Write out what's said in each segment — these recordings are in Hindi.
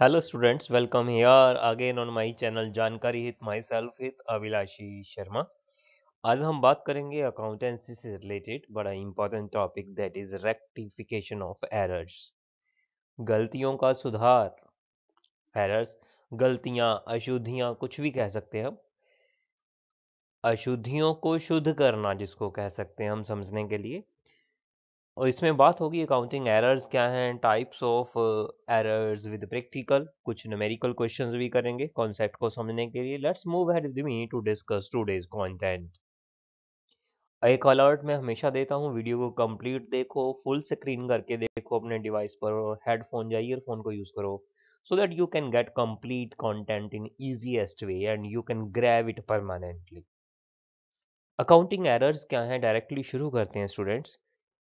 Hello students welcome here again on my channel जानकारी हित सेल्फ हित अभिलाषी शर्मा आज हम बात करेंगे अकाउंटेंसी से रिलेटेड बड़ा important topic that is rectification of errors गलतियों का सुधार एरर्स गलतियां अशुद्धियां कुछ भी कह सकते हैं हम अशुद्धियों को शुद्ध करना जिसको कह सकते हैं हम समझने के लिए और इसमें बात होगी अकाउंटिंग एरर्स क्या हैं types of errors with practical कुछ न्यूमेरिकल क्वेश्चंस भी करेंगे कॉन्सेप्ट को समझने के लिए let's move ahead with me to discuss today's content एक अलर्ट मैं हमेशा देता हूँ वीडियो को कंप्लीट देखो फुल स्क्रीन करके देखो अपने डिवाइस पर हेडफोन या ईयरफोन को यूज़ करो so that you can get complete content in easiest way and you can grab it permanently accounting errors क्या हैं डायरेक्टली शुरू करते हैं स्टूडेंट्स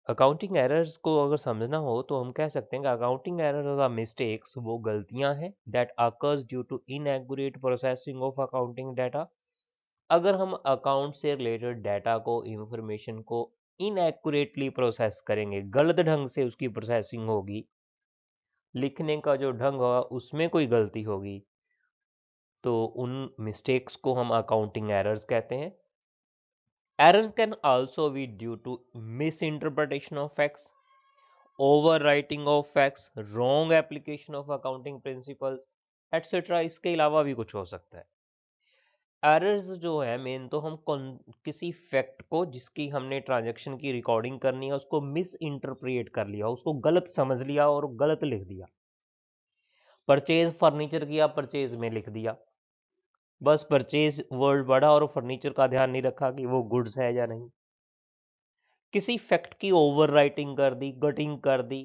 अकाउंटिंग एरर्स को अगर समझना हो तो हम कह सकते हैं कि अकाउंटिंग एरर्स आर मिस्टेक्स वो गलतियां हैं that occurs due to inaccurate processing of accounting data अगर हम अकाउंट से रिलेटेड डाटा को इंफॉर्मेशन को इनएक्यूरेटली प्रोसेस करेंगे गलत ढंग से उसकी प्रोसेसिंग होगी लिखने का जो ढंग होगा उसमें कोई गलती होगी तो उन मिस्टेक्स को हम अकाउंटिंग एरर्स कहते हैं Errors can also be due to misinterpretation of facts, overwriting of facts, wrong application of accounting principles, etc. इसके अलावा भी कुछ हो सकता है एरर्स जो है मेन तो हम किसी फैक्ट को जिसकी हमने ट्रांजैक्शन की रिकॉर्डिंग करनी है उसको मिस इंटरप्रिएट कर लिया उसको गलत समझ लिया और गलत लिख दिया परचेज फर्नीचर किया परचेज में लिख दिया बस परचेज वर्ड बढ़ा और फर्नीचर का ध्यान नहीं रखा कि वो गुड्स है या नहीं किसी फैक्ट की ओवर राइटिंग कर दी गटिंग कर दी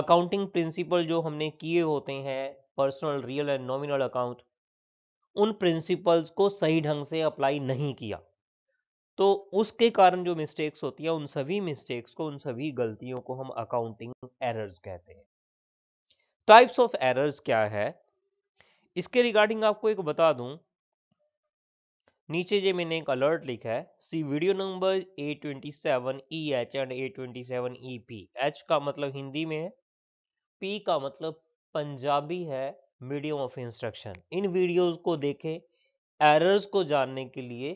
अकाउंटिंग प्रिंसिपल जो हमने किए होते हैं personal real and nominal account उन प्रिंसिपल्स को सही ढंग से अप्लाई नहीं किया तो उसके कारण जो मिस्टेक्स होती है उन सभी मिस्टेक्स को उन सभी गलतियों को हम अकाउंटिंग एरर्स कहते हैं टाइप्स ऑफ एरर्स क्या है इसके रिगार्डिंग आपको एक बता दूं नीचे जो मैंने एक अलर्ट लिखा है see video number A twenty seven E H and A twenty seven E P H का मतलब हिंदी में है पी का मतलब पंजाबी है मीडियम ऑफ इंस्ट्रक्शन इन वीडियोस को देखें एरर्स को जानने के लिए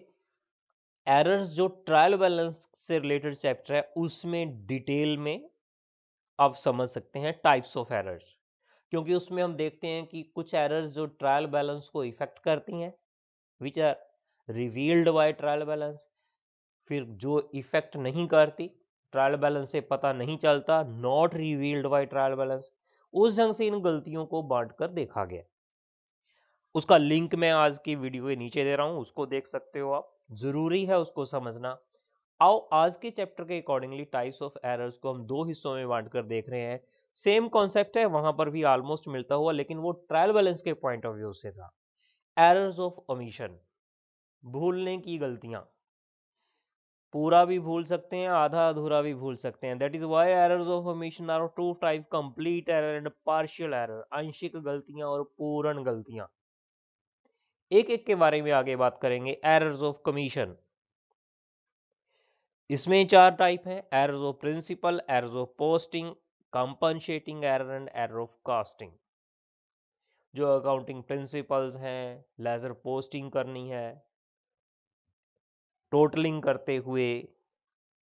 एरर्स जो ट्रायल बैलेंस से रिलेटेड चैप्टर है उसमें डिटेल में आप समझ सकते हैं टाइप्स ऑफ एरर्स क्योंकि उसमें हम देखते हैं कि कुछ एरर्स जो ट्रायल बैलेंस को इफेक्ट करती हैं which are revealed by trial balance फिर जो इफेक्ट नहीं करती ट्रायल बैलेंस से पता नहीं चलता not revealed by trial balance उस ढंग से इन गलतियों को बांट कर देखा गया उसका लिंक मैं आज की वीडियो के नीचे दे रहा हूं उसको देख सकते हो आप जरूरी है उसको समझना आओ आज के चैप्टर के अकॉर्डिंगली टाइप्स ऑफ एरर्स को हम दो हिस्सों में बांट कर देख रहे हैं सेम कॉन्सेप्ट है वहां पर भी ऑलमोस्ट मिलता हुआ लेकिन वो ट्रायल बैलेंस के पॉइंट ऑफ व्यू से था एरर्स ऑफ ओमिशन भूलने की गलतियां पूरा भी भूल सकते हैं आधा अधूरा भी भूल सकते हैं that is why errors of omission are two type complete error and partial error आंशिक गलतियां और पूर्ण गलतियां एक एक के बारे में आगे बात करेंगे एरर्स ऑफ कमीशन इसमें चार टाइप है errors of principle errors of posting compensating error and error of casting जो अकाउंटिंग प्रिंसिपल्स हैं लेजर पोस्टिंग करनी है टोटलिंग करते हुए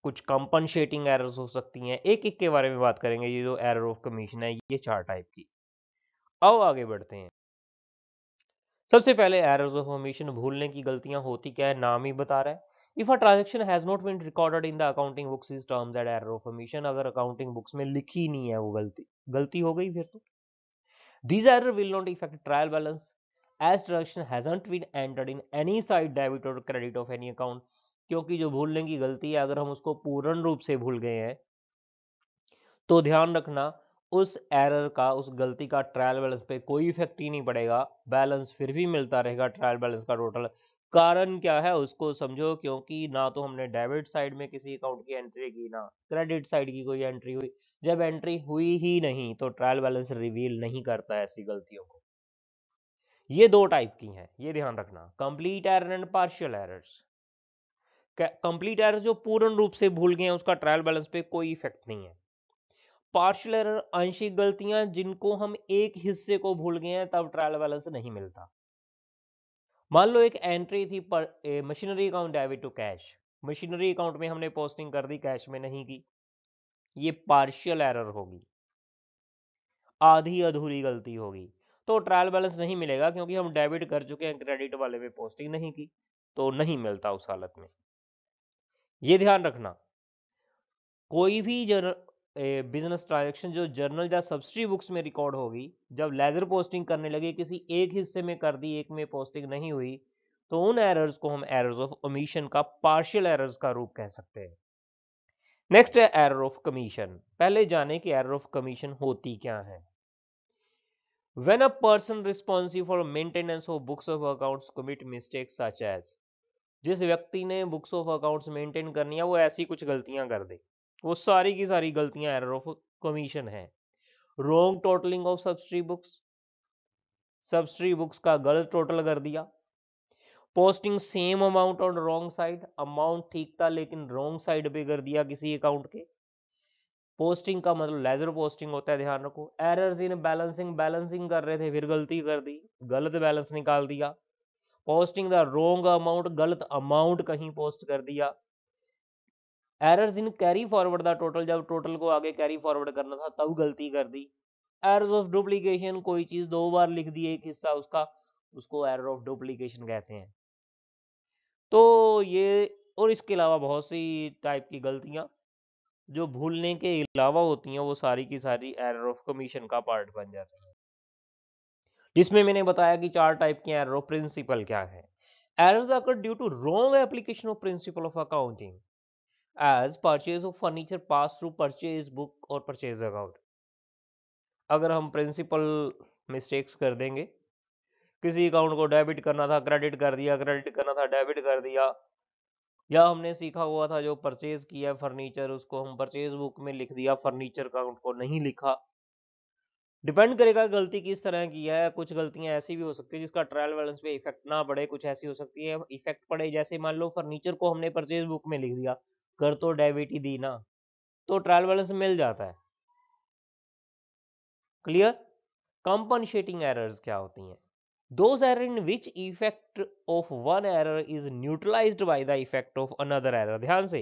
कुछ कंपनशेटिंग एरर्स हो सकती हैं एक एक के बारे में बात करेंगे ये जो एरर ऑफ कमीशन है ये चार टाइप की अब आगे बढ़ते हैं सबसे पहले एरर्स ऑफ कमीशन भूलने की गलतियां होती क्या है नाम ही बता रहा है if a transaction has not been recorded in the accounting books is terms at error of commission अगर अकाउंटिंग बुक्स में लिखी नहीं है वो गलती गलती हो गई फिर तो these error will not effect trial balance as transaction hasn't been entered in any side debit और क्रेडिट ऑफ एनी अकाउंट क्योंकि जो भूलने की गलती है अगर हम उसको पूर्ण रूप से भूल गए हैं तो ध्यान रखना उस एरर का उस गलती का ट्रायल बैलेंस पे कोई इफेक्ट ही नहीं पड़ेगा बैलेंस फिर भी मिलता रहेगा ट्रायल बैलेंस का टोटल कारण क्या है उसको समझो क्योंकि ना तो हमने डेबिट साइड में किसी अकाउंट की एंट्री की ना क्रेडिट साइड की कोई एंट्री हुई जब एंट्री हुई ही नहीं तो ट्रायल बैलेंस रिवील नहीं करता ऐसी गलतियों को ये दो टाइप की हैं ये ध्यान रखना complete error and partial errors complete error जो पूर्ण रूप से भूल गए हैं उसका ट्रायल बैलेंस पे कोई इफेक्ट नहीं है पार्शियल एरर आंशिक गलतियां जिनको हम एक हिस्से को भूल गए हैं तब ट्रायल बैलेंस नहीं मिलता मान लो एक एंट्री थी पर machinery account debit to cash machinery account में हमने पोस्टिंग कर दी कैश में नहीं की ये पार्शियल एरर होगी आधी अधूरी गलती होगी तो ट्रायल बैलेंस नहीं मिलेगा क्योंकि हम डेबिट कर चुके हैं क्रेडिट वाले में पोस्टिंग नहीं की तो नहीं मिलता उस हालत में ये ध्यान रखना कोई भी बिजनेस ट्रांजेक्शन जो जर्नल या सब्सिडी बुक्स में रिकॉर्ड होगी जब लेजर पोस्टिंग करने लगे किसी एक हिस्से में कर दी एक में पोस्टिंग नहीं हुई तो उन एरर्स को हम एरर्स ऑफ ओमिशन का पार्शियल एरर्स का रूप कह सकते हैं नेक्स्ट है एरर ऑफ कमीशन पहले जाने कि एरर ऑफ कमीशन होती क्या है when a person responsible for maintenance of books of accounts commit mistake such as जिस व्यक्ति ने बुक्स ऑफ अकाउंट्स मेंटेन करनी है वो ऐसी कुछ गलतियां कर दे वो सारी की सारी गलतियां एरर ऑफ कमीशन है wrong totalling of subsidy books subsidy books का गलत टोटल कर दिया posting same amount on wrong side amount ठीक था लेकिन रोंग साइड पे कर दिया किसी अकाउंट के पोस्टिंग का मतलब लेजर पोस्टिंग होता है ध्यान रखो एरर्स इन बैलेंसिंग बैलेंसिंग कर रहे थे फिर गलती कर दी गलत बैलेंस निकाल दिया पोस्टिंग द रोंग अमाउंट गलत अमाउंट कहीं पोस्ट कर दिया errors in carry forward the total जब टोटल को आगे कैरी फॉरवर्ड करना था तब गलती कर दी एरर्स ऑफ डुप्लीकेशन कोई चीज दो बार लिख दी एक हिस्सा उसका उसको एरर ऑफ डुप्लीकेशन कहते हैं तो ये और इसके अलावा बहुत सी टाइप की गलतियां जो भूलने के अलावा होती हैं वो सारी की सारी एरर ऑफ कमीशन का पार्ट बन जाती हैं जिसमें मैंने बताया कि चार टाइप के एरर प्रिंसिपल क्या है errors occur due to wrong application of principle of accounting as purchase of furniture pass through purchase book और परचेज अकाउंट अगर हम प्रिंसिपल मिस्टेक्स कर देंगे किसी अकाउंट को डेबिट करना था क्रेडिट कर दिया क्रेडिट करना था डेबिट कर दिया या हमने सीखा हुआ था जो परचेज किया फर्नीचर उसको हम परचेज बुक में लिख दिया फर्नीचर अकाउंट को नहीं लिखा डिपेंड करेगा गलती किस तरह की है कुछ गलतियां ऐसी भी हो सकती है जिसका ट्रायल बैलेंस पे इफेक्ट ना पड़े कुछ ऐसी हो सकती है इफेक्ट पड़े जैसे मान लो फर्नीचर को हमने परचेज बुक में लिख दिया कर तो डेबिट ही दी ना तो ट्रायल बैलेंस मिल जाता है क्लियर कंपनशेटिंग एरर्स क्या होती हैं those error in which effect of one error is neutralise by the effect of another error ध्यान से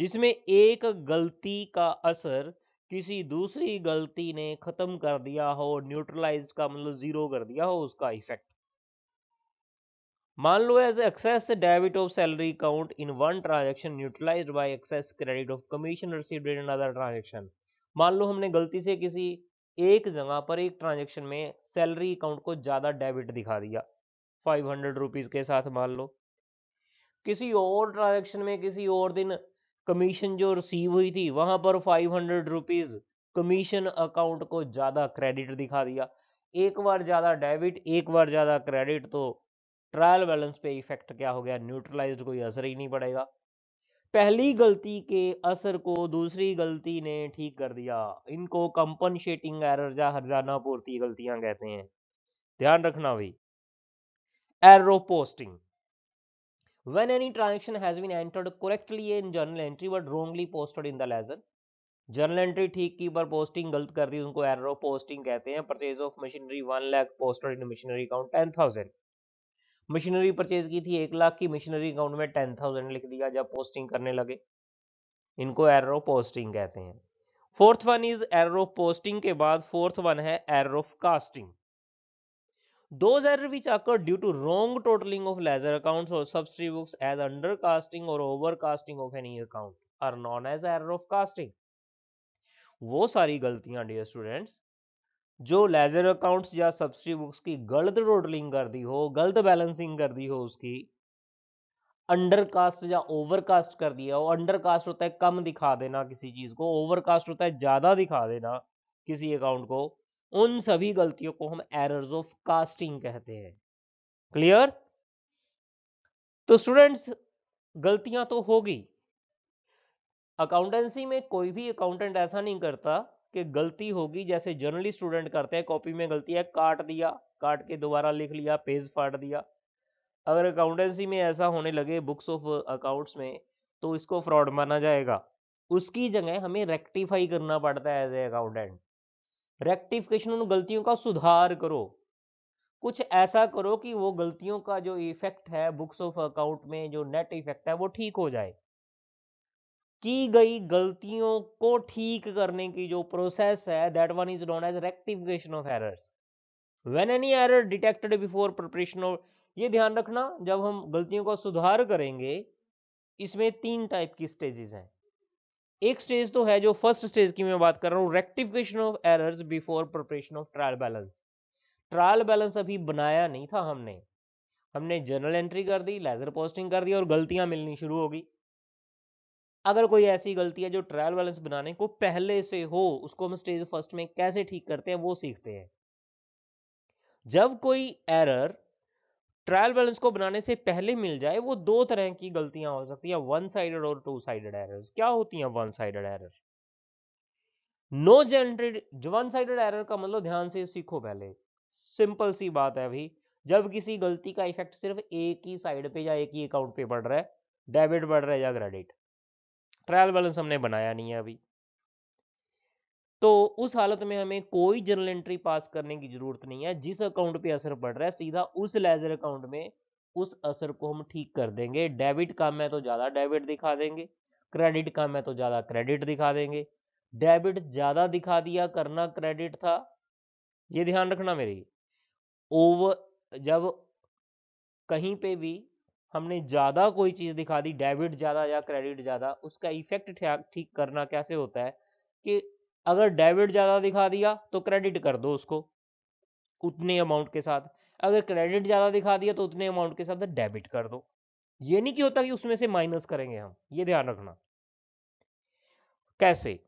जिसमें एक गलती का असर किसी दूसरी गलती ने खत्म कर दिया हो न्यूट्रलाइज का मतलब जीरो कर दिया हो उसका इफेक्ट मान लो as excess debit of salary account in one transaction neutralise by excess credit of commission received in another transaction मान लो हमने गलती से किसी एक जगह पर एक ट्रांजेक्शन में सैलरी अकाउंट को ज्यादा डेबिट दिखा दिया फाइव हंड्रेड रुपीज के साथ मान लो किसी और ट्रांजेक्शन में किसी और दिन कमीशन जो रिसीव हुई थी वहां पर five hundred rupees commission account को ज्यादा क्रेडिट दिखा दिया एक बार ज्यादा डेबिट एक बार ज्यादा क्रेडिट तो ट्रायल बैलेंस पे इफेक्ट क्या हो गया न्यूट्रलाइज कोई असर ही नहीं पड़ेगा पहली गलती के असर को दूसरी गलती ने ठीक कर दिया इनको कंपनशेटिंग एरर या हरजाना पूर्ति गलतियां कहते हैं ध्यान रखना भाई error posting when any transaction has been entered correctly in journal entry but wrongly posted in the ledger journal entry ठीक की पर पोस्टिंग गलत कर दी उनको एरर ऑफ पोस्टिंग कहते हैं purchase of machinery one lakh posted in machinery account ten thousand machinery purchase की थी एक लाख की मशीनरी अकाउंट में टेन थाउजेंड लिख दिया जब पोस्टिंग करने लगे इनको एरर ऑफ पोस्टिंग कहते हैं fourth one is error of posting के बाद फोर्थ वन है error of casting those error which occur due to wrong totaling of ledger accounts or subsidiary books as undercasting or overcasting of any account are known as error of casting वो सारी गलतियां डियर स्टूडेंट्स जो लेजर अकाउंट्स या सब्सिडी बुक्स की गलत टोटलिंग कर दी हो गलत बैलेंसिंग कर दी हो उसकी अंडरकास्ट या ओवरकास्ट कर दिया हो अंडरकास्ट होता है कम दिखा देना किसी चीज को ओवरकास्ट होता है ज्यादा दिखा देना किसी अकाउंट को उन सभी गलतियों को हम एरर्स ऑफ कास्टिंग कहते हैं क्लियर तो स्टूडेंट्स गलतियां तो होगी अकाउंटेंसी में कोई भी अकाउंटेंट ऐसा नहीं करता कि गलती होगी जैसे जर्नली स्टूडेंट करते हैं कॉपी में गलती है काट दिया काट के दोबारा लिख लिया पेज फाट दिया अगर अकाउंटेंसी में ऐसा होने लगे बुक्स ऑफ अकाउंट्स में तो इसको फ्रॉड माना जाएगा उसकी जगह हमें रेक्टिफाई करना पड़ता है एज ए अकाउंटेंट रेक्टिफिकेशन उन गलतियों का सुधार करो कुछ ऐसा करो कि वो गलतियों का जो इफेक्ट है बुक्स ऑफ अकाउंट में जो नेट इफेक्ट है वो ठीक हो जाए की गई गलतियों को ठीक करने की जो प्रोसेस है that one is known as rectification of errors when any error detected before preparation of ये ध्यान रखना जब हम गलतियों का सुधार करेंगे इसमें तीन टाइप की स्टेजेस हैं एक स्टेज तो है जो फर्स्ट स्टेज की मैं बात कर रहा हूँ rectification of errors before preparation of trial balance trial balance अभी बनाया नहीं था हमने हमने जर्नल एंट्री कर दी लेजर पोस्टिंग कर दी और गलतियां मिलनी शुरू हो गई अगर कोई ऐसी गलती है जो ट्रायल बैलेंस बनाने को पहले से हो उसको हम स्टेज फर्स्ट में कैसे ठीक करते हैं वो सीखते हैं जब कोई एरर ट्रायल बैलेंस को बनाने से पहले मिल जाए वो दो तरह की गलतियां हो सकती हैं वन साइडेड और टू साइडेड एरर्स क्या होती हैं one sided error no generated one sided error का मतलब ध्यान से सीखो पहले सिंपल सी बात है अभी जब किसी गलती का इफेक्ट सिर्फ एक ही साइड पे या एक ही अकाउंट पे पड़ रहा है डेबिट बढ़ रहा है या क्रेडिट ट्रायल बैलेंस हमने बनाया नहीं है अभी तो उस हालत में हमें कोई जर्नल एंट्री पास करने की जरूरत नहीं है जिस अकाउंट पे असर पड़ रहा है सीधा उस लेजर अकाउंट में उस असर को हम ठीक कर देंगे डेबिट काम है तो ज़्यादा डेबिट दिखा देंगे क्रेडिट काम है तो ज़्यादा क्रेडिट दिखा देंगे डेबिट ज़्यादा दिखा दिया करना क्रेडिट था ये ध्यान रखना मेरी ओवर जब कहीं पे भी हमने ज़्यादा कोई चीज़ दिखा दी डेबिट ज़्यादा या क्रेडिट ज़्यादा उसका इफेक्ट ठीक करना कैसे होता है कि अगर डेबिट ज़्यादा दिखा दिया तो क्रेडिट कर दो उसको उतने अमाउंट के साथ अगर क्रेडिट ज़्यादा दिखा दिया तो उतने अमाउंट के साथ तो डेबिट कर दो ये नहीं कि होता कि उसमें से माइनस करेंगे हम ये ध्यान रखना कैसे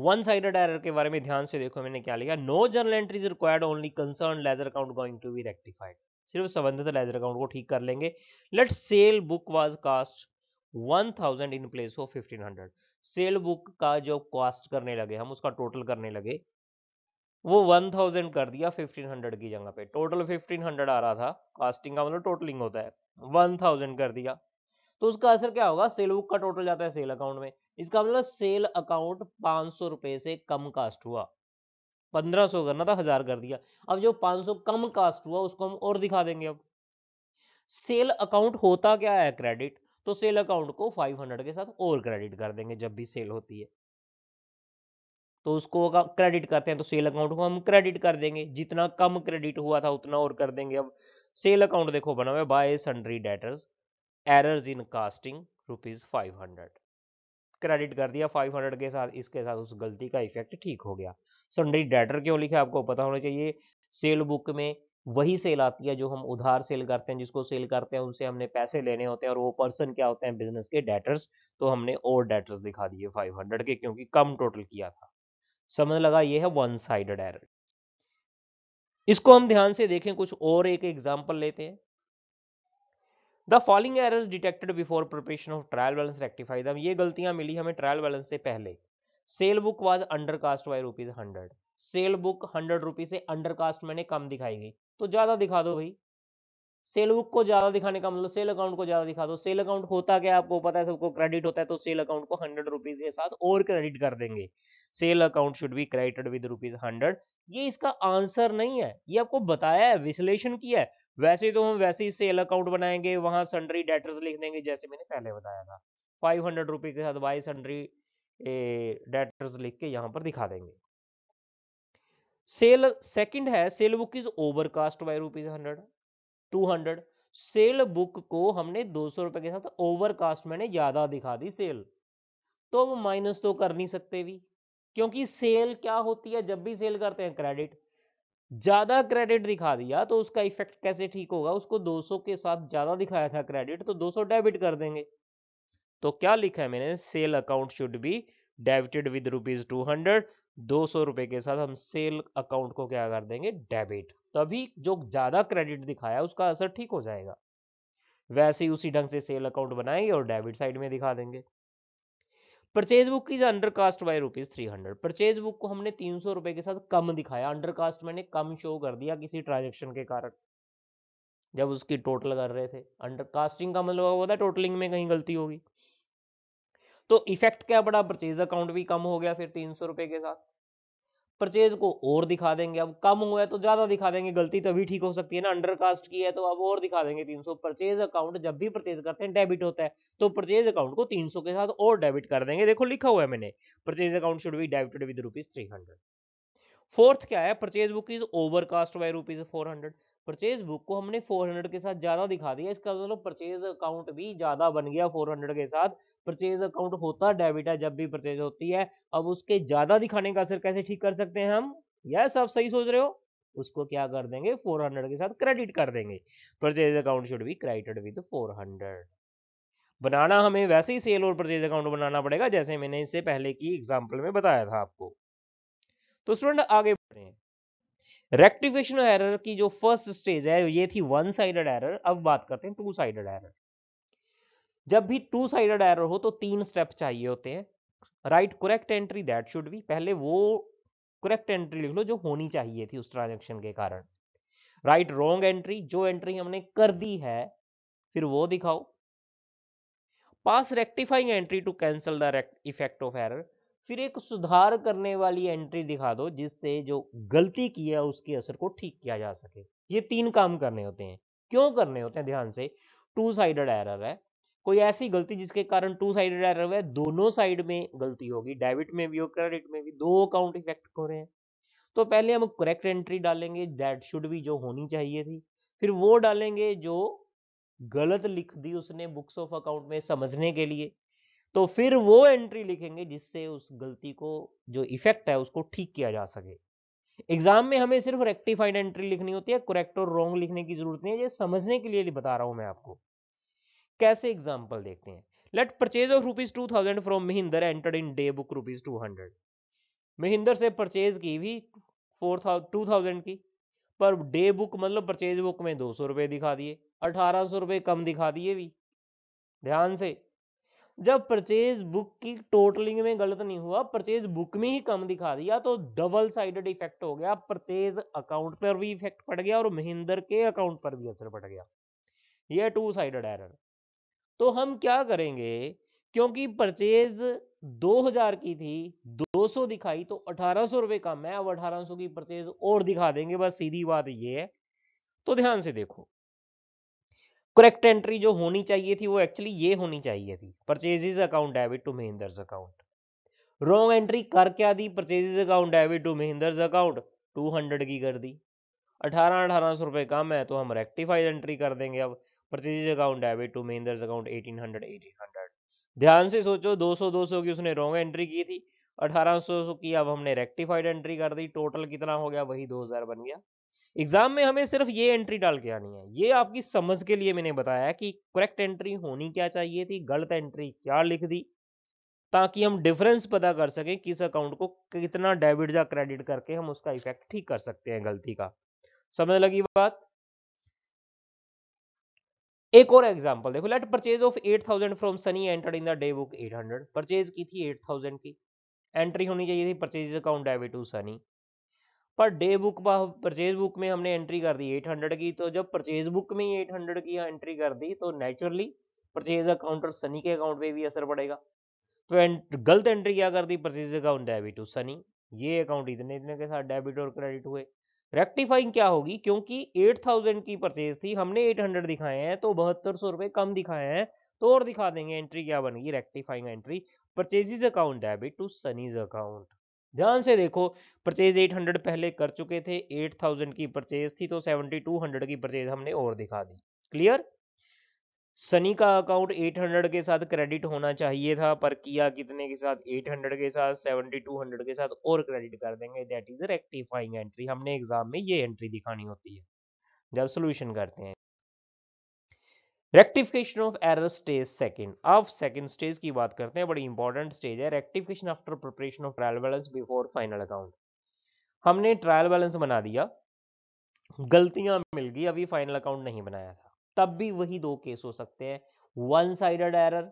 वन साइडेड एरर के बारे में ध्यान से देखो मैंने क्या लिखा no journal entry required only concern ledger account going to be rectified सिर्फ संबंधित लेजर अकाउंट को ठीक कर लेंगे let sale book was cast 1000 in place of 1500 sale book का जो कॉस्ट करने लगे हम उसका टोटल करने लगे वो वन थाउजेंड कर दिया फिफ्टीन हंड्रेड की जगह पे टोटल फिफ्टीन हंड्रेड आ रहा था कास्टिंग का मतलब टोटलिंग होता है वन थाउजेंड कर दिया तो उसका असर क्या होगा सेल बुक का टोटल जाता है सेल अकाउंट में इसका मतलब सेल अकाउंट पांच सौ रुपए से कम कास्ट हुआ पंद्रह सौ करना था हजार कर दिया अब जो पांच सौ कम कास्ट हुआ उसको हम और दिखा देंगे अब सेल अकाउंट होता क्या है क्रेडिट तो सेल अकाउंट को 500 के साथ और क्रेडिट कर देंगे जब भी सेल होती है तो उसको क्रेडिट करते हैं तो सेल अकाउंट को हम क्रेडिट कर देंगे जितना कम क्रेडिट हुआ था उतना और कर देंगे अब सेल अकाउंट देखो बना हुआ by sundry debtors errors in casting rupees five hundred credit कर दिया 500 के साथ इसके साथ उस गलती का इफेक्ट ठीक हो गया सन्ड्री डेटर क्यों लिखा आपको पता होना चाहिए सेल बुक में वही सेल आती है जो हम उधार सेल करते हैं जिसको सेल करते हैं उनसे हमने पैसे लेने होते हैं और वो पर्सन क्या होते हैं बिजनेस के डेटर्स तो हमने और डेटर्स दिखा दिए 500 के क्योंकि कम टोटल किया था समझ लगा ये है वन साइडेड एरर इसको हम ध्यान से देखें कुछ और एक एग्जाम्पल लेते हैं the following error detected before preparation of trial balance rectified ये गलतियां मिली हमें ट्रायल बैलेंस से पहले sale book was under cast by rupees hundred sale book hundred rupees से अंडर कास्ट मैंने कम दिखाई गई तो ज्यादा दिखा दो भाई सेल बुक को ज्यादा दिखाने का मतलब सेल अकाउंट को ज्यादा दिखा दो सेल अकाउंट होता क्या आपको पता है सबको क्रेडिट होता है तो सेल अकाउंट को हंड्रेड रुपीज के साथ और क्रेडिट कर देंगे sale account should be credited with rupees hundred ये इसका आंसर नहीं है ये आपको बताया है विश्लेषण किया है वैसे तो हम वैसे ही सेल अकाउंट बनाएंगे वहां सन्ड्री डेटर्स लिख देंगे जैसे मैंने पहले बताया था फाइव हंड्रेड रुपीज के साथ बाई सन्ड्री डेटर्स लिख के यहाँ पर दिखा देंगे सेल सेकंड है sale is over cast by rupees hundred two hundred sale book को हमने दो सौ रुपए के साथ ओवरकास्ट मैंने ज्यादा दिखा दी सेल तो हम माइनस तो कर नहीं सकते भी क्योंकि सेल क्या होती है जब भी सेल करते हैं क्रेडिट ज्यादा क्रेडिट दिखा दिया तो उसका इफेक्ट कैसे ठीक होगा उसको 200 के साथ ज्यादा दिखाया था क्रेडिट तो 200 डेबिट कर देंगे तो क्या लिखा है मैंने sale account should be debited with rupees two hundred दो सौ रुपए के साथ हम सेल अकाउंट को क्या कर देंगे डेबिट तभी जो ज्यादा क्रेडिट दिखाया उसका असर ठीक हो जाएगा वैसे ही उसी ढंग से सेल अकाउंट बनाएंगे और डेबिट साइड में दिखा देंगे purchase book is under cast by rupees three hundred purchase book को हमने तीन सौ रुपए के साथ कम दिखाया अंडर कास्ट मैंने कम शो कर दिया किसी ट्रांजेक्शन के कारण जब उसकी टोटल कर रहे थे अंडर कास्टिंग का मतलब हुआ था टोटलिंग में कहीं गलती होगी तो इफेक्ट क्या बड़ा परचेज अकाउंट भी कम हो गया फिर तीन सौ रुपए के साथ परचेज को और दिखा देंगे अब कम हुआ है तो ज्यादा दिखा देंगे गलती तभी ठीक हो सकती है ना अंडर कास्ट की है तो अब और दिखा देंगे तीन सौ परचेज अकाउंट जब भी परचेज करते हैं डेबिट होता है तो परचेज अकाउंट को सौ के साथ और डेबिट कर देंगे देखो लिखा हुआ है मैंने purchase account should be debited with rupees three fourth क्या है purchase book is over cast by rupees four hundred purchase book को हमने 400 के साथ ज्यादा दिखा दिया इसका मतलब परचेज अकाउंट भी ज्यादा बन गया 400 के साथ परचेज अकाउंट होता डेबिट है जब भी परचेज होती है अब उसके ज्यादा दिखाने का असर कैसे ठीक कर सकते हैं हम यस आप सही सोच रहे हो उसको क्या कर देंगे 400 के साथ क्रेडिट कर देंगे purchase account should be credited with four बनाना हमें वैसे ही सेल और परचेज अकाउंट बनाना पड़ेगा जैसे मैंने इससे पहले की एग्जाम्पल में बताया था आपको तो स्टूडेंट आगे बढ़ते हैं रेक्टिफिकेशन एरर की जो फर्स्ट स्टेज है ये थी वन साइडेड एरर अब बात करते हैं टू साइडेड एरर जब भी टू साइडेड एरर हो तो तीन स्टेप चाहिए होते हैं write correct entry that should be पहले वो करेक्ट एंट्री लिख लो जो होनी चाहिए थी उस ट्रांजेक्शन के कारण राइट रॉन्ग एंट्री जो एंट्री हमने कर दी है फिर वो दिखाओ pass rectifying entry to cancel the effect of error फिर एक सुधार करने वाली एंट्री दिखा दो जिससे जो गलती की है उसके असर को ठीक किया जा सके ये तीन काम करने होते हैं क्यों करने होते हैं ध्यान से टू साइडेड एरर है कोई ऐसी गलती जिसके कारण टू साइडेड एरर है दोनों साइड में गलती होगी डेबिट में भी हो क्रेडिट में भी दो अकाउंट इफेक्ट हो रहे हैं तो पहले हम करेक्ट एंट्री डालेंगे दैट शुड भी जो होनी चाहिए थी फिर वो डालेंगे जो गलत लिख दी उसने बुक्स ऑफ अकाउंट में समझने के लिए तो फिर वो एंट्री लिखेंगे जिससे उस गलती को जो इफेक्ट है उसको ठीक किया जा सके एग्जाम में हमें सिर्फ रेक्टिफाइड एंट्री लिखनी होती है करेक्ट और रॉन्ग लिखने की जरूरत नहीं है ये समझने के लिए बता रहा हूं मैं आपको कैसे एग्जाम्पल देखते हैं let purchase of rupees two thousand from Mahinder entered in day book rupees two hundred Mahinder से परचेज की भी फोर टू थाउजेंड की पर डे बुक मतलब परचेज बुक में दो सौ रुपए दिखा दिए अठारह सौ रुपए कम दिखा दिए भी ध्यान से जब परचेज बुक की टोटलिंग में गलत नहीं हुआ परचेज बुक में ही कम दिखा दिया तो डबल साइडेड इफेक्ट हो गया परचेज अकाउंट पर भी इफेक्ट पड़ गया और महिंदर के अकाउंट पर भी असर पड़ गया यह टू साइडेड एरर तो हम क्या करेंगे क्योंकि परचेज 2000 की थी 200 दिखाई तो 1800 रुपए कम है अब 1800 की परचेज और दिखा देंगे बस सीधी बात ये है तो ध्यान से देखो करेक्ट एंट्री जो होनी चाहिए थी वो एक्चुअली ये होनी चाहिए थी purchases account debit to Mahendra's account wrong entry कर क्या दी purchases account debit to Mahendra's account two hundred की कर दी अठारह अठारह सौ रुपये कम है तो हम रेक्टिफाइड एंट्री कर देंगे अब purchases account debit to Mahendra's account eighteen hundred eighteen hundred ध्यान से सोचो दो सौ दो सौ की उसने रॉन्ग एंट्री की थी अठारह सौ की अब हमने रेक्टिफाइड एंट्री कर दी टोटल कितना हो गया वही दो हजार बन गया एग्जाम में हमें सिर्फ ये एंट्री डाल के आनी है ये आपकी समझ के लिए मैंने बताया कि करेक्ट एंट्री होनी क्या चाहिए थी गलत एंट्री क्या लिख दी ताकि हम डिफरेंस पता कर सकें किस अकाउंट को कितना डेबिट या क्रेडिट करके हम उसका इफेक्ट ठीक कर सकते हैं गलती का समझ लगी बात एक और एग्जांपल देखो let purchase of 8000 from Sunny enter in the day book 800 purchase की थी 8000 की एंट्री होनी चाहिए थी purchase account debit to Sunny पर डे बुक परचेज बुक में हमने एंट्री कर दी 800 की तो जब परचेज बुक में ही 800 की एंट्री कर दी तो नेचुरली परचेज अकाउंट और सनी के अकाउंट पे भी असर पड़ेगा तो गलत एंट्री क्या कर दी purchase account debit to Sunny ये अकाउंट इतने इतने के साथ डेबिट और क्रेडिट हुए रेक्टिफाइंग क्या होगी क्योंकि 8000 की परचेज थी हमने 800 दिखाए हैं तो बहत्तर सौ रुपए कम दिखाए हैं तो और दिखा देंगे एंट्री क्या बनेगी rectifying entry purchases account debit to Sunny's account ध्यान से देखो परचेज 800 पहले कर चुके थे 8000 की परचेज थी तो 7200 की परचेज हमने और दिखा दी क्लियर सनी का अकाउंट 800 के साथ क्रेडिट होना चाहिए था पर किया कितने के साथ 800 के साथ 7200 के साथ और क्रेडिट कर देंगे दैट इज रेक्टिफाइंग एंट्री हमने एग्जाम में ये एंट्री दिखानी होती है जब सोल्यूशन करते हैं rectification of error stage second अब सेकंड स्टेज की बात करते हैं बड़ी इंपॉर्टेंट स्टेज है rectification after preparation of trial balance before final account हमने ट्रायल बैलेंस बना दिया गलतियां मिल गई अभी फाइनल अकाउंट नहीं बनाया था तब भी वही दो केस हो सकते हैं वन साइडेड एरर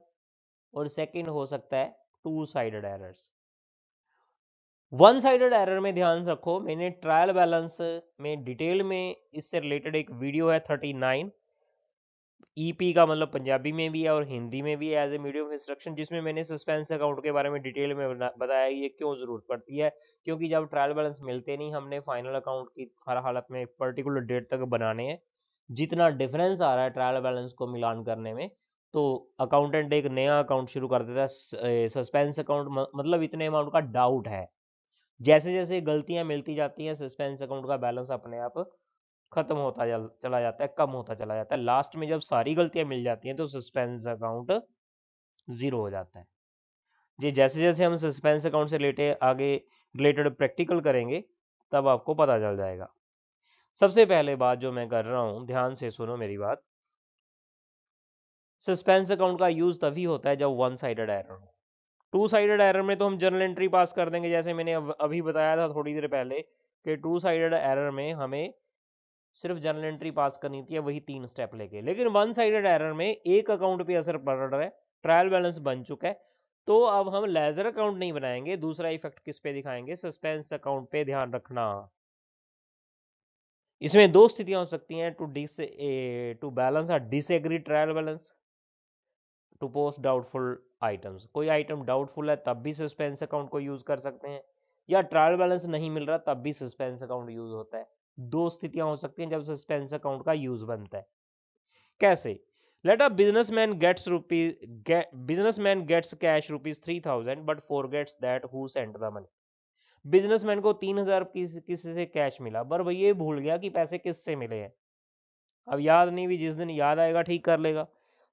और सेकेंड हो सकता है two sided error one sided error में ध्यान रखो मैंने ट्रायल बैलेंस में डिटेल में इससे रिलेटेड एक वीडियो है थर्टी नाइन ईपी e का मतलब पंजाबी में भी है और हिंदी में भी है as a medium of instruction जिसमें मैंने सस्पेंस अकाउंट के बारे में डिटेल में बताया ये क्यों ज़रूरत पड़ती है क्योंकि जब ट्रायल बैलेंस मिलते नहीं हमने फाइनल अकाउंट की हर हालत में पर्टिकुलर डेट तक बनाने हैं जितना डिफरेंस आ रहा है ट्रायल बैलेंस को मिलान करने में तो अकाउंटेंट एक नया अकाउंट शुरू कर देता है सस्पेंस अकाउंट मतलब इतने अमाउंट का डाउट है जैसे जैसे गलतियां मिलती जाती हैं सस्पेंस अकाउंट का बैलेंस अपने आप खत्म होता जा, चला जाता है कम होता चला जाता है लास्ट में जब सारी गलतियां मिल जाती हैं तो सस्पेंस अकाउंट जीरो हो जाता है जी जैसे जैसे हम सस्पेंस अकाउंट से रिलेटेड आगे रिलेटेड प्रैक्टिकल करेंगे तब आपको पता चल जाएगा सबसे पहले बात जो मैं कर रहा हूं ध्यान से सुनो मेरी बात सस्पेंस अकाउंट का यूज तभी होता है जब वन साइडेड एरर हो टू साइडेड एरर में तो हम जर्नल एंट्री पास कर देंगे जैसे मैंने अभी बताया था थोड़ी देर पहले कि टू साइडेड एरर में हमें सिर्फ जर्नल एंट्री पास करनी थी है वही तीन स्टेप लेके लेकिन वन साइडेड एरर में एक अकाउंट पे असर पड़ रहा है ट्रायल बैलेंस बन चुका है तो अब हम लेजर अकाउंट नहीं बनाएंगे दूसरा इफेक्ट किस पे दिखाएंगे सस्पेंस अकाउंट पे ध्यान रखना इसमें दो स्थितियां हो सकती हैं टू डिस टू बैलेंस और disagree trial balance to post doubtful items कोई आइटम डाउटफुल है तब भी सस्पेंस अकाउंट को यूज कर सकते हैं या ट्रायल बैलेंस नहीं मिल रहा तब भी सस्पेंस अकाउंट यूज होता है दो स्थितियां हो सकती हैं जब सस्पेंस अकाउंट का यूज बनता है कैसे let a businessman gets rupees businessman gets cash rupees three thousand but forgets that who sent the money businessman को तीन हजार किसी किस से कैश मिला पर भैया ये भूल गया कि पैसे किससे मिले हैं अब याद नहीं भी जिस दिन याद आएगा ठीक कर लेगा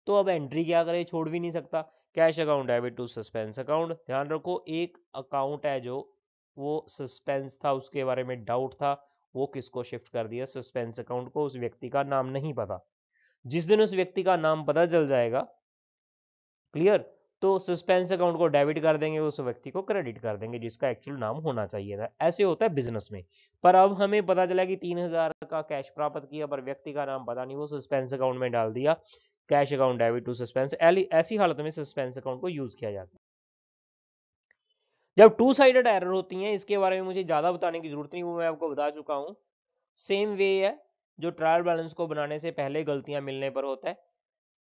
तो अब एंट्री क्या करे छोड़ भी नहीं सकता cash account debit to suspense account ध्यान रखो एक अकाउंट है जो वो सस्पेंस था उसके बारे में डाउट था वो किसको शिफ्ट कर दिया सस्पेंस अकाउंट को उस व्यक्ति का नाम नहीं पता जिस दिन उस व्यक्ति का नाम पता चल जाएगा क्लियर तो सस्पेंस अकाउंट को डेबिट कर देंगे उस व्यक्ति को क्रेडिट कर देंगे जिसका एक्चुअल नाम होना चाहिए था ऐसे होता है बिजनेस में पर अब हमें पता चला कि तीन हजार का कैश प्राप्त किया पर व्यक्ति का नाम पता नहीं वो सस्पेंस अकाउंट में डाल दिया cash account debit to suspense ऐसी हालत में सस्पेंस अकाउंट को यूज किया जाता है जब टू साइडेड एरर होती हैं इसके बारे में मुझे ज़्यादा बताने की ज़रूरत नहीं वो मैं आपको बता चुका हूँ सेम वे है जो ट्रायल बैलेंस को बनाने से पहले गलतियाँ मिलने पर होता है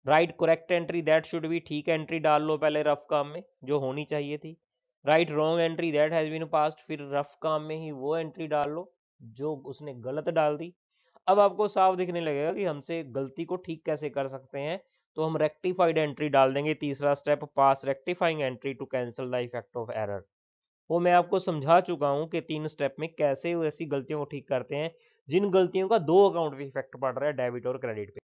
right correct entry that should be ठीक एंट्री डाल लो पहले रफ काम में जो होनी चाहिए थी right wrong entry that has been passed फिर रफ काम में ही वो एंट्री डाल लो जो उसने गलत डाल दी अब आपको साफ दिखने लगेगा कि हमसे गलती को ठीक कैसे कर सकते हैं तो हम रेक्टिफाइड एंट्री डाल देंगे तीसरा step pass rectifying entry to cancel the effect of error वो मैं आपको समझा चुका हूँ कि तीन स्टेप में कैसे ऐसी गलतियों को ठीक करते हैं जिन गलतियों का दो अकाउंट भी इफेक्ट पड़ रहा है डेबिट और क्रेडिट पे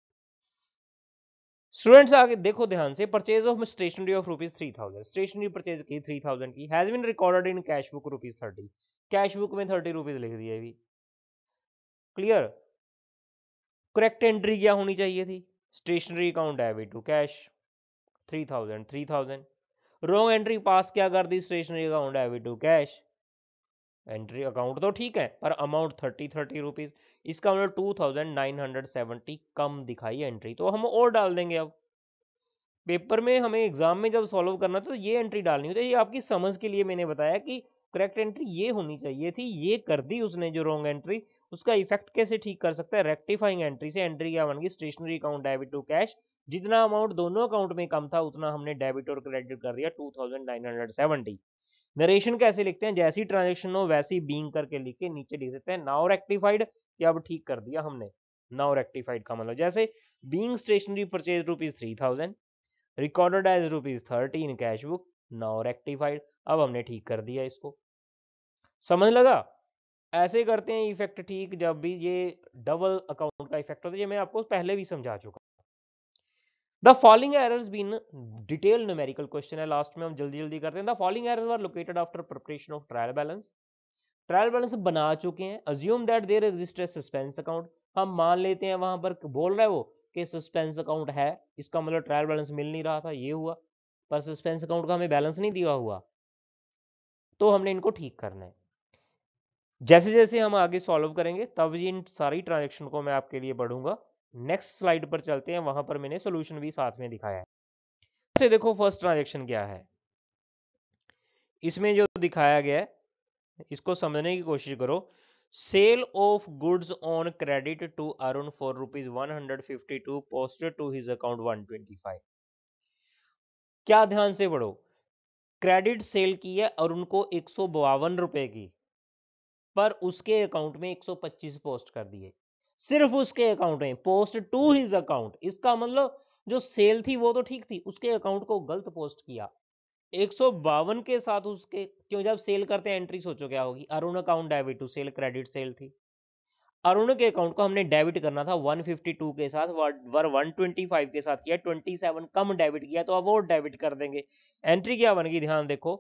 स्टूडेंट्स आगे देखो ध्यान से purchase of stationery of rupees three thousand stationery purchase की थ्री थाउजेंड की has been recorded in cash book rupees thirty cash book में थर्टी रुपीज लिख दिया अभी क्लियर करेक्ट एंट्री क्या होनी चाहिए थी stationery account debit to cash three thousand three thousand wrong entry pass क्या कर दी stationery account heavy to cash entry account तो ठीक है पर अमाउंट थर्टी थर्टी रुपीज इसका मतलब two thousand nine hundred seventy कम दिखाई एंट्री तो हम और डाल देंगे अब पेपर में हमें एग्जाम में जब सॉल्व करना था तो ये एंट्री डालनी होती है ये आपकी समझ के लिए मैंने बताया कि करेक्ट एंट्री ये होनी चाहिए थी ये कर दी उसने जो रॉन्ग एंट्री उसका इफेक्ट कैसे ठीक कर सकता है रेक्टिफाइंग एंट्री से एंट्री क्या बन गई stationery account debit to cash जितना अमाउंट दोनों अकाउंट में कम था उतना हमने डेबिट और क्रेडिट कर दिया 2970 नरेशन कैसे लिखते हैं जैसी ट्रांजेक्शन हो वैसी बींग करके लिख के नीचे लिख देते हैं नाउ रेक्टिफाइड कि अब ठीक कर दिया हमने नाउ रेक्टिफाइड का मतलब जैसे being stationery purchase rupees three thousand recorded as rupees thirty in cash book now rectified अब हमने ठीक कर दिया इसको समझ लगा ऐसे करते हैं इफेक्ट ठीक जब भी ये डबल अकाउंट का इफेक्ट होता है ये मैं आपको पहले भी समझा चुका the following errors been detail numerical question है लास्ट में हम जल्दी जल्दी करते हैं the following errors are located after preparation of trial balance trial balance बना चुके हैं assume that there exist suspense account हम मान लेते हैं वहां पर बोल रहा है वो कि सस्पेंस अकाउंट है इसका मतलब ट्रायल बैलेंस मिल नहीं रहा था ये हुआ पर सस्पेंस अकाउंट का हमें बैलेंस नहीं दिया हुआ तो हमने इनको ठीक करना है जैसे जैसे हम आगे सॉल्व करेंगे तब इन सारी ट्रांजेक्शन को मैं आपके लिए बढ़ूंगा नेक्स्ट स्लाइड पर चलते हैं वहां पर मैंने सोल्यूशन भी साथ में दिखाया है से देखो फर्स्ट ट्रांजेक्शन क्या है इसमें जो दिखाया गया है इसको समझने की कोशिश करो sale of goods on credit to Arun for rupees one hundred fifty to posted to his account one twenty five क्या ध्यान से पढ़ो क्रेडिट सेल की है अरुण को एक सौ बावन रुपए की पर उसके अकाउंट में एक सौ पच्चीस पोस्ट कर दिए सिर्फ उसके अकाउंट में पोस्ट टू हिज अकाउंट इसका मतलब जो सेल थी वो तो ठीक थी उसके अकाउंट को गलत पोस्ट किया एक के साथ उसके क्यों जब सेल करते हैं एंट्री सोचो क्या होगी Arun account debit to sale credit sale थी अरुण के अकाउंट को हमने डेबिट करना था 152 के साथ वर 125 के साथ किया 27 कम डेबिट किया तो अब और डेबिट कर देंगे एंट्री क्या बनेगी ध्यान देखो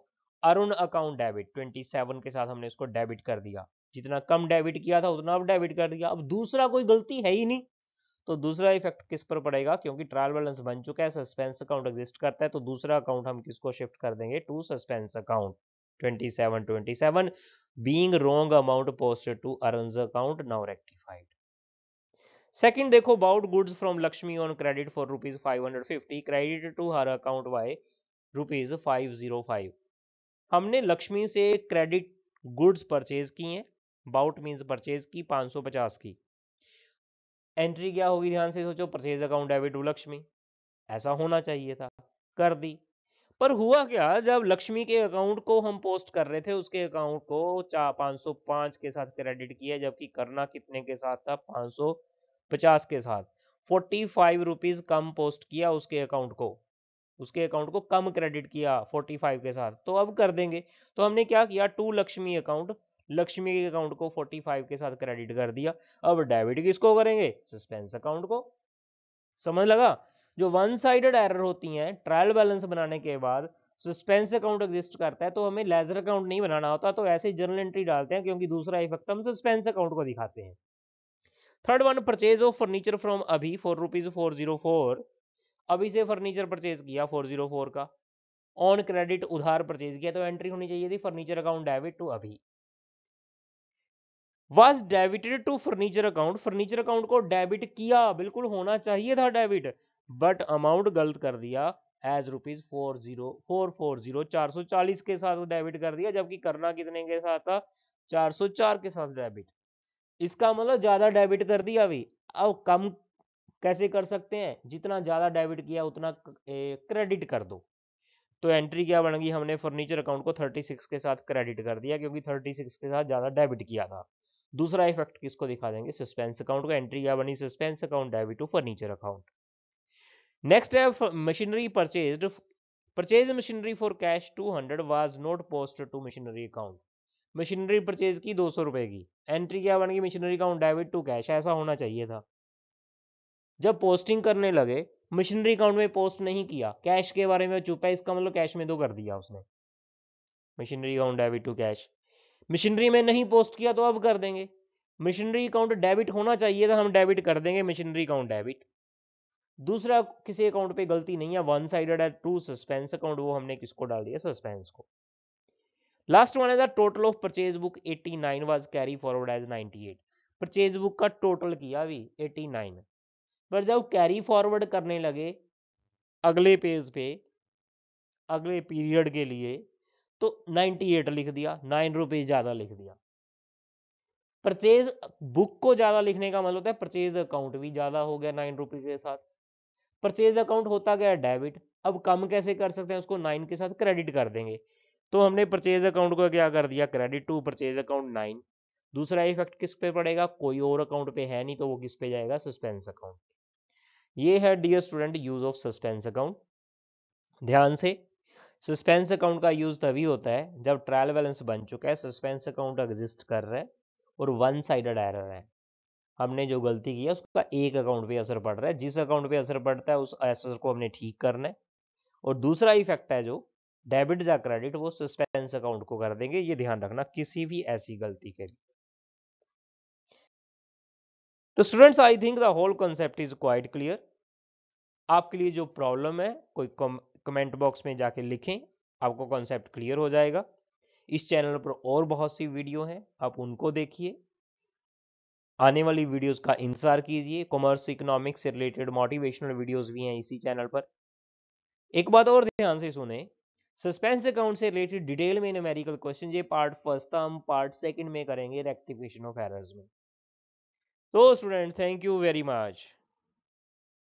अरुण अकाउंट डेबिट 27 के साथ हमने इसको डेबिट कर दिया जितना कम डेबिट किया था उतना अब डेबिट कर दिया अब दूसरा कोई गलती है ही नहीं तो दूसरा इफेक्ट किस पर पड़ेगा क्योंकि ट्रायल बैलेंस बन चुका है सस्पेंस अकाउंट एग्जिस्ट करता है तो दूसरा अकाउंट हम किसको शिफ्ट कर देंगे to suspense account 27 27 being wrong amount posted to Arun's account now rectified second देखो about goods from Lakshmi on credit for rupees five hundred fifty credit to her account by rupees five zero five हमने लक्ष्मी से क्रेडिट गुड्स परचेज किए हैं बाउट मीन्स परचेज की पाँच सौ पचास की एंट्री क्या होगी ध्यान से सोचो purchase account debit to Lakshmi ऐसा होना चाहिए था कर दी पर हुआ क्या जब लक्ष्मी के अकाउंट को हम पोस्ट कर रहे थे उसके अकाउंट को चार पाँच सौ पाँच के साथ क्रेडिट किया जबकि करना कितने के साथ था पाँच सौ पचास के साथ फोर्टी फाइव रुपीज कम पोस्ट किया उसके अकाउंट को उसके अकाउंट को कम क्रेडिट किया फोर्टी फाइव के साथ तो अब कर देंगे तो हमने क्या किया टू लक्ष्मी अकाउंट लक्ष्मी के अकाउंट को 45 के साथ क्रेडिट कर दिया अब डेबिट किसको करेंगे सस्पेंस अकाउंट को समझ लगा जो वन साइडेड एरर होती हैं ट्रायल बैलेंस बनाने के बाद सस्पेंस अकाउंट एग्जिस्ट करता है तो हमें लेजर अकाउंट नहीं बनाना होता तो ऐसे जर्नल एंट्री डालते हैं क्योंकि दूसरा इफेक्ट हम सस्पेंस अकाउंट को दिखाते हैं third one purchase of furniture from Abhi four rupees four zero four Abhi से फर्नीचर परचेज किया फोर जीरो फोर का ऑन क्रेडिट उधार परचेज किया तो एंट्री होनी चाहिए थी furniture account debit to Abhi was debited to furniture account furniture account को डेबिट किया बिल्कुल होना चाहिए था डेबिट बट अमाउंट गलत कर दिया as rupees four zero four four zero चार सौ चालीस के साथ डेबिट कर दिया जबकि करना कितने के साथ था चार सौ चार के साथ डेबिट इसका मतलब ज्यादा डेबिट कर दिया अभी अब कम कैसे कर सकते हैं जितना ज्यादा डेबिट किया उतना क्रेडिट कर दो तो एंट्री क्या बनेगी हमने फर्नीचर अकाउंट को 36 के साथ क्रेडिट कर दिया क्योंकि 36 के साथ ज्यादा डेबिट किया था दूसरा इफेक्ट किसको दिखा देंगे सस्पेंस अकाउंट का एंट्री क्या बनी suspense account debit to furniture account next है machinery purchase purchase machinery for cash 200 was not post to machinery account machinery purchase की दो सौ रुपए की एंट्री क्या बनेगी machinery account debit to cash ऐसा होना चाहिए था जब पोस्टिंग करने लगे मशीनरी अकाउंट में पोस्ट नहीं किया कैश के बारे में चुप है इसका मतलब कैश में दो तो कर दिया उसने machinery account debit to cash machinery में नहीं पोस्ट किया तो अब कर देंगे मशीनरी अकाउंट डेबिट होना चाहिए था हम डेबिट कर देंगे मशीनरी अकाउंट डेबिट दूसरा किसी अकाउंट पे गलती नहीं है वन साइडेड है टू सस्पेंस अकाउंट वो हमने किसको डाल दिया सस्पेंस को लास्ट वन है total of purchase book 89 nine was carry forward as 98 purchase book का टोटल किया अभी 89 पर जब कैरी फॉरवर्ड करने लगे अगले पेज पे अगले पीरियड के लिए तो 98 लिख दिया नाइन रुपीज ज्यादा लिख दिया परचेज बुक को ज्यादा लिखने का मतलब होता है परचेज अकाउंट भी ज्यादा हो गया नाइन रुपीज के साथ परचेज अकाउंट होता गया डेबिट अब कम कैसे कर सकते हैं उसको नाइन के साथ क्रेडिट कर देंगे तो हमने परचेज अकाउंट को क्या कर दिया credit to purchase account nine दूसरा इफेक्ट किस पे पड़ेगा कोई और अकाउंट पे है नहीं तो वो किस पे जाएगा सस्पेंस अकाउंट ये है dear student use of suspense account ध्यान से सस्पेंस अकाउंट का यूज तभी होता है जब ट्रायल बैलेंस बन चुका है सस्पेंस अकाउंट एग्जिस्ट कर रहा है और वन साइडेड एरर है हमने जो गलती की है उसका एक अकाउंट पे असर पड़ रहा है जिस अकाउंट पे असर पड़ता है उस असर को हमने ठीक करना है और दूसरा इफेक्ट है जो डेबिट या क्रेडिट वो सस्पेंस अकाउंट को कर देंगे ये ध्यान रखना किसी भी ऐसी गलती के लिए तो students I think the whole concept is quite clear आपके लिए जो प्रॉब्लम है कोई कमेंट बॉक्स में जाके लिखें आपको कॉन्सेप्ट क्लियर हो जाएगा इस चैनल पर और बहुत सी वीडियो हैं आप उनको देखिए आने वाली वीडियोस का इंतजार कीजिए कॉमर्स इकोनॉमिक्स से रिलेटेड मोटिवेशनल वीडियोस भी हैं इसी चैनल पर एक बात और ध्यान से सुने सस्पेंस अकाउंट से रिलेटेड डिटेल में न्यूमेरिकल क्वेश्चन ये पार्ट फर्स्ट था हम पार्ट सेकंड में करेंगे रेक्टिफिकेशन ऑफ एरर्स में तो student thank you very much